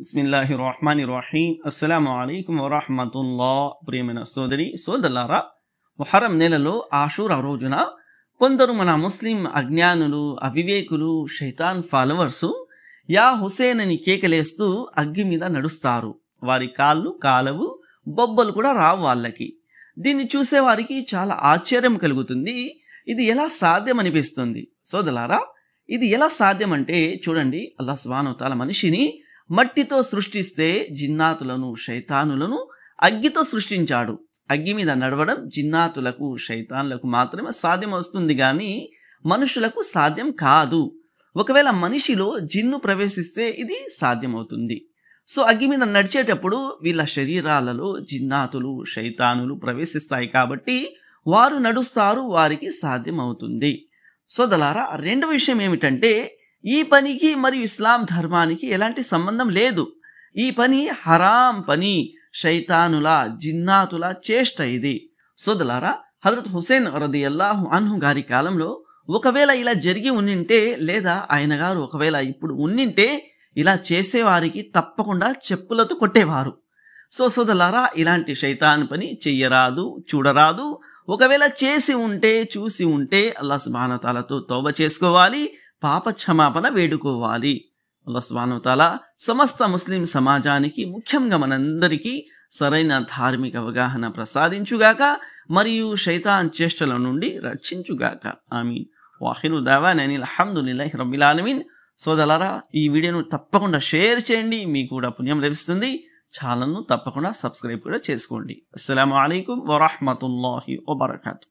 బిస్మిల్లాహి రహమాని రహీం అస్సలం అయికం వరహమతుల్లా ప్రియమైన సోదరి సోదరులారా మొహరం నెలలో ఆషూరా రోజున కొందరు మన ముస్లిం అజ్ఞానులు అవివేకులు షైతాన్ ఫాలోవర్సు యా హుసేన్ అని కేకలేస్తూ అగ్గి మీద నడుస్తారు వారి కాళ్ళు కాలవు బొబ్బలు కూడా రావు వాళ్ళకి దీన్ని చూసేవారికి చాలా ఆశ్చర్యం కలుగుతుంది ఇది ఎలా సాధ్యం అనిపిస్తుంది సోదలారా ఇది ఎలా సాధ్యం అంటే చూడండి అల్లా సుబాను మనిషిని మట్టితో సృష్టిస్తే జిన్నాతులను శైతానులను అగ్గితో సృష్టించాడు అగ్గి మీద నడవడం జిన్నాతులకు శైతానులకు మాత్రమే సాధ్యం వస్తుంది కానీ మనుషులకు సాధ్యం కాదు ఒకవేళ మనిషిలో జిన్ను ప్రవేశిస్తే ఇది సాధ్యమవుతుంది సో అగ్గి మీద నడిచేటప్పుడు వీళ్ళ శరీరాలలో జిన్నాతులు శైతానులు ప్రవేశిస్తాయి కాబట్టి వారు నడుస్తారు వారికి సాధ్యమవుతుంది సోదలారా రెండవ విషయం ఏమిటంటే ఈ పనికి మరియు ఇస్లాం ధర్మానికి ఎలాంటి సంబంధం లేదు ఈ పని హరాం పని శైతానుల జిన్నాతుల చేష్ట ఇది సోదలారా హజరత్ హుసేన్ అల్లాహు అన్హు గారి కాలంలో ఒకవేళ ఇలా జరిగి ఉన్నింటే లేదా ఆయన గారు ఒకవేళ ఇప్పుడు ఉన్నింటే ఇలా చేసేవారికి తప్పకుండా చెప్పులతో కొట్టేవారు సో సోదలారా ఇలాంటి శైతాన్ పని చెయ్యరాదు చూడరాదు ఒకవేళ చేసి ఉంటే చూసి ఉంటే అల్లా సుబానతాలతో తోవ చేసుకోవాలి పాప క్షమాపణ వేడుకోవాలి అల్లస్వానుతల సమస్త ముస్లిం సమాజానికి ముఖ్యంగా మనందరికీ సరైన ధార్మిక అవగాహన ప్రసాదించుగాక మరియు శైతాన్ చేష్టల నుండి రక్షించుగాక ఆమీన్ వాహిరు దావా నేను అల్హమ్దుల్లాహి రబ్బిలాలమీన్ సోదలరా ఈ వీడియోను తప్పకుండా షేర్ చేయండి మీకు కూడా పుణ్యం లభిస్తుంది ఛానల్ను తప్పకుండా సబ్స్క్రైబ్ కూడా చేసుకోండి అస్సలం అయికు వరహమతుల్లాహి వబర్కతూ